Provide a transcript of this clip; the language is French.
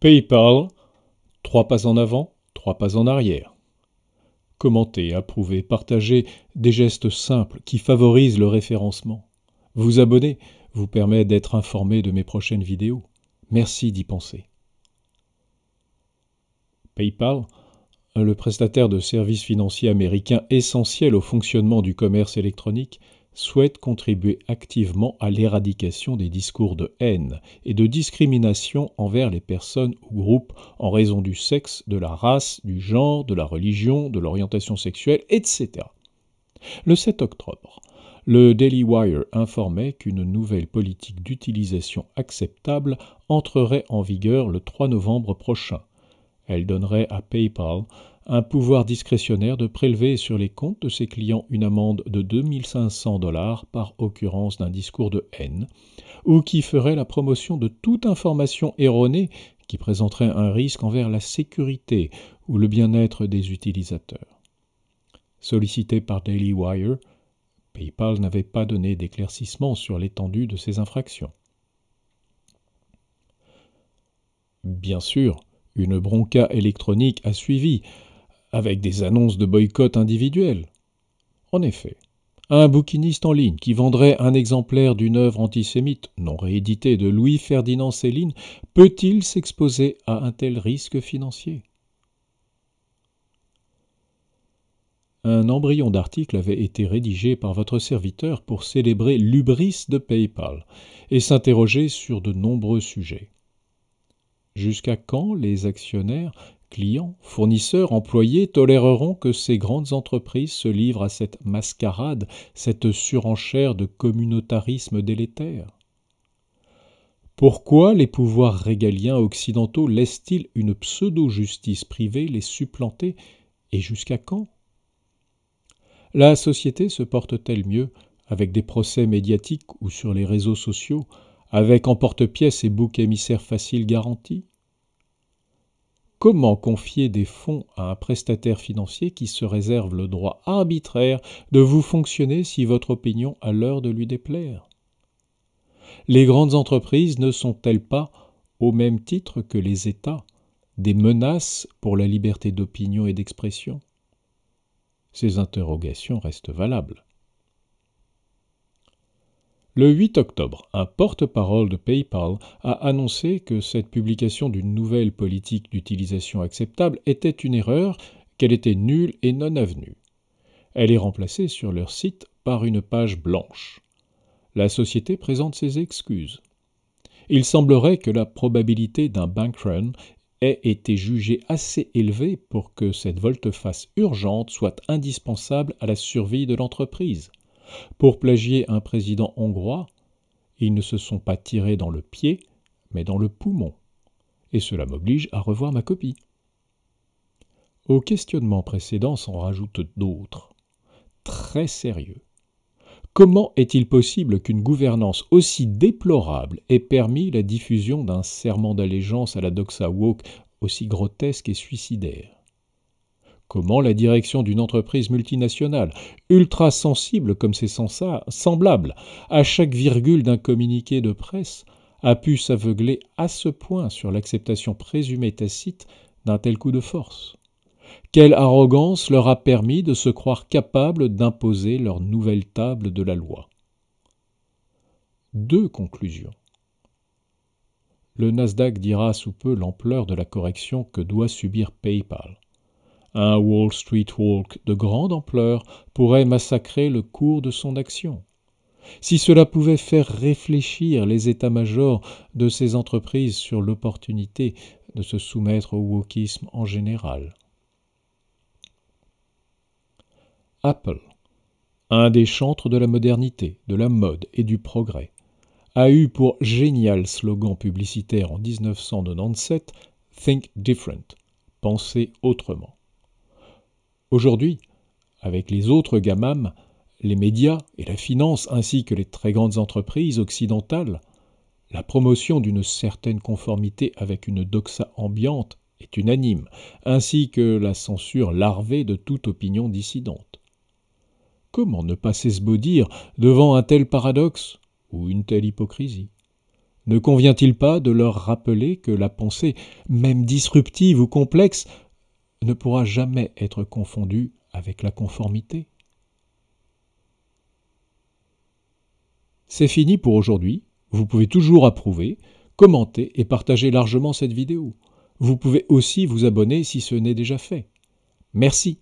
PayPal, trois pas en avant, trois pas en arrière. Commentez, approuvez, partagez des gestes simples qui favorisent le référencement. Vous abonner vous permet d'être informé de mes prochaines vidéos. Merci d'y penser. PayPal, le prestataire de services financiers américains essentiel au fonctionnement du commerce électronique, souhaite contribuer activement à l'éradication des discours de haine et de discrimination envers les personnes ou groupes en raison du sexe, de la race, du genre, de la religion, de l'orientation sexuelle, etc. Le 7 octobre, le Daily Wire informait qu'une nouvelle politique d'utilisation acceptable entrerait en vigueur le 3 novembre prochain. Elle donnerait à PayPal un pouvoir discrétionnaire de prélever sur les comptes de ses clients une amende de 2500 dollars par occurrence d'un discours de haine, ou qui ferait la promotion de toute information erronée qui présenterait un risque envers la sécurité ou le bien-être des utilisateurs. Sollicité par Daily Wire, PayPal n'avait pas donné d'éclaircissement sur l'étendue de ces infractions. Bien sûr, une bronca électronique a suivi, avec des annonces de boycott individuel. En effet, un bouquiniste en ligne qui vendrait un exemplaire d'une œuvre antisémite non rééditée de Louis-Ferdinand Céline peut-il s'exposer à un tel risque financier Un embryon d'article avait été rédigé par votre serviteur pour célébrer l'ubris de PayPal et s'interroger sur de nombreux sujets. Jusqu'à quand les actionnaires Clients, fournisseurs, employés toléreront que ces grandes entreprises se livrent à cette mascarade, cette surenchère de communautarisme délétère Pourquoi les pouvoirs régaliens occidentaux laissent-ils une pseudo-justice privée les supplanter et jusqu'à quand La société se porte-t-elle mieux avec des procès médiatiques ou sur les réseaux sociaux, avec emporte-pièce et bouc émissaire facile garantis? Comment confier des fonds à un prestataire financier qui se réserve le droit arbitraire de vous fonctionner si votre opinion a l'heure de lui déplaire Les grandes entreprises ne sont-elles pas, au même titre que les États, des menaces pour la liberté d'opinion et d'expression Ces interrogations restent valables. Le 8 octobre, un porte-parole de PayPal a annoncé que cette publication d'une nouvelle politique d'utilisation acceptable était une erreur, qu'elle était nulle et non avenue. Elle est remplacée sur leur site par une page blanche. La société présente ses excuses. Il semblerait que la probabilité d'un run ait été jugée assez élevée pour que cette volte-face urgente soit indispensable à la survie de l'entreprise. Pour plagier un président hongrois, ils ne se sont pas tirés dans le pied, mais dans le poumon, et cela m'oblige à revoir ma copie. Aux questionnements précédents s'en rajoutent d'autres, très sérieux. Comment est-il possible qu'une gouvernance aussi déplorable ait permis la diffusion d'un serment d'allégeance à la doxa woke aussi grotesque et suicidaire Comment la direction d'une entreprise multinationale, ultra sensible comme ses semblable, à chaque virgule d'un communiqué de presse, a pu s'aveugler à ce point sur l'acceptation présumée tacite d'un tel coup de force Quelle arrogance leur a permis de se croire capables d'imposer leur nouvelle table de la loi Deux conclusions. Le Nasdaq dira sous peu l'ampleur de la correction que doit subir PayPal. Un Wall Street Walk de grande ampleur pourrait massacrer le cours de son action. Si cela pouvait faire réfléchir les états-majors de ces entreprises sur l'opportunité de se soumettre au wokisme en général. Apple, un des chantres de la modernité, de la mode et du progrès, a eu pour génial slogan publicitaire en 1997 Think Different, Pensez autrement. Aujourd'hui, avec les autres GAMAM, les médias et la finance ainsi que les très grandes entreprises occidentales, la promotion d'une certaine conformité avec une doxa ambiante est unanime, ainsi que la censure larvée de toute opinion dissidente. Comment ne pas s'esbaudir devant un tel paradoxe ou une telle hypocrisie Ne convient-il pas de leur rappeler que la pensée, même disruptive ou complexe, ne pourra jamais être confondu avec la conformité. C'est fini pour aujourd'hui. Vous pouvez toujours approuver, commenter et partager largement cette vidéo. Vous pouvez aussi vous abonner si ce n'est déjà fait. Merci.